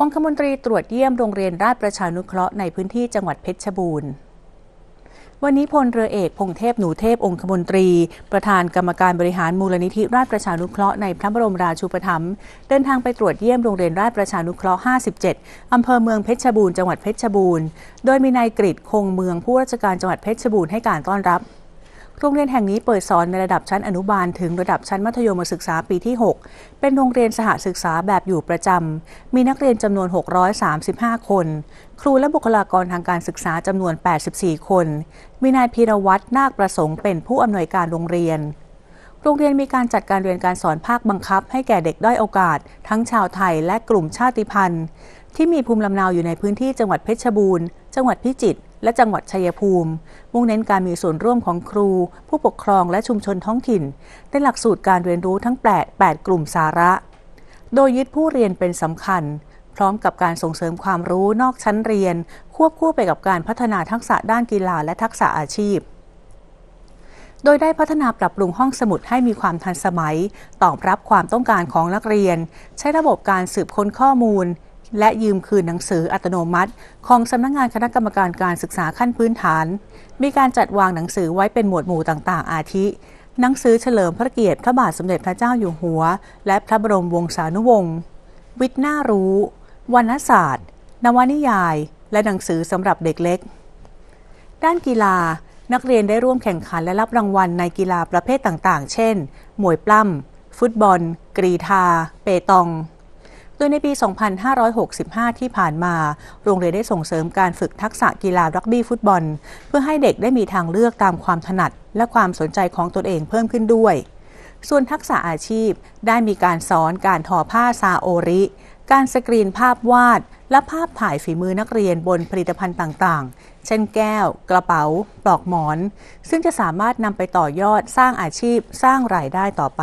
องคมนตรีตรวจเยี่ยมโรงเรียนราชประชานุเคราะห์ในพื้นที่จังหวัดเพชรบูรณ์ วันนี้พล เรือเอกพงเทพหนูเทพองคมนตรี ประธานกรรมการบริหารมูลนิธิราชประชานุเคราะห์ในพระบรมราชูปถัมภ์เดินทางไปตรวจเยี่ยมโรงเรียนราชประชานุเคราะห์ 57 อำเภอเมืองเพชรบูรณ์จังหวัดเพชรบูรณ์ โดยมีนายกริดคงเมืองผู้ราชการจังหวัดเพชรบูรณ์ให้การต้อนรับโรงเรียนแห่งนี้เปิดสอนในระดับชั้นอนุบาลถึงระดับชั้นมัธยมศึกษาปีที่ 6 เป็นโรงเรียนสหศึกษาแบบอยู่ประจำ มีนักเรียนจำนวน 635 คน ครูและบุคลากรทางการศึกษาจำนวน 84 คน มีนายพีรวัตรนาคประสงค์เป็นผู้อำนวยการโรงเรียน โรงเรียนมีการจัดการเรียนการสอนภาคบังคับให้แก่เด็กด้อยโอกาส ทั้งชาวไทย และกลุ่มชาติพันธุ์ ที่มีภูมิลำเนาอยู่ในพื้นที่จังหวัดเพชรบูรณ์ จังหวัดพิจิตรและจังหวัดชัยภูมิ มุ่งเน้นการมีส่วนร่วมของครู ผู้ปกครองและชุมชนท้องถิ่นในหลักสูตรการเรียนรู้ทั้ง8 8กลุ่มสาระ โดยยึดผู้เรียนเป็นสำคัญ พร้อมกับการส่งเสริมความรู้นอกชั้นเรียนควบคู่ไปกับการพัฒนาทักษะด้านกีฬาและทักษะอาชีพ โดยได้พัฒนาปรับปรุงห้องสมุดให้มีความทันสมัยตอบรับความต้องการของนักเรียน ใช้ระบบการสืบค้นข้อมูลและยืมคืนหนังสืออัตโนมัติ ของสำนักงงานคณะกรรมการการศึกษาขั้นพื้นฐาน มีการจัดวางหนังสือไว้เป็นหมวดหมู่ต่างๆ อาทิ หนังสือเฉลิมพระเกียรติพระบาทสมเด็จพระเจ้าอยู่หัว และพระบรมวงศานุวงศ์วิทย์น่ารู้ วรรณศาสตร์ นวนิยาย และหนังสือสำหรับเด็กเล็กด้านกีฬานักเรียนได้ร่วมแข่งขันและรับรางวัลในกีฬาประเภทต่างๆ เช่นมวยปล้ำฟุตบอล กรีธาเปตองโดยในปี 2565 ที่ผ่านมา โรงเรียนได้ส่งเสริมการฝึกทักษะกีฬารักบี้ฟุตบอล เพื่อให้เด็กได้มีทางเลือกตามความถนัด และความสนใจของตนเองเพิ่มขึ้นด้วย ส่วนทักษะอาชีพได้มีการสอนการทอผ้าซาโอริ การสกรีนภาพวาด และภาพถ่ายฝีมือนักเรียนบนผลิตภัณฑ์ต่าง ๆ เช่นแก้ว กระเป๋า ปลอกหมอน ซึ่งจะสามารถนำไปต่อยอดสร้างอาชีพสร้างรายได้ต่อไป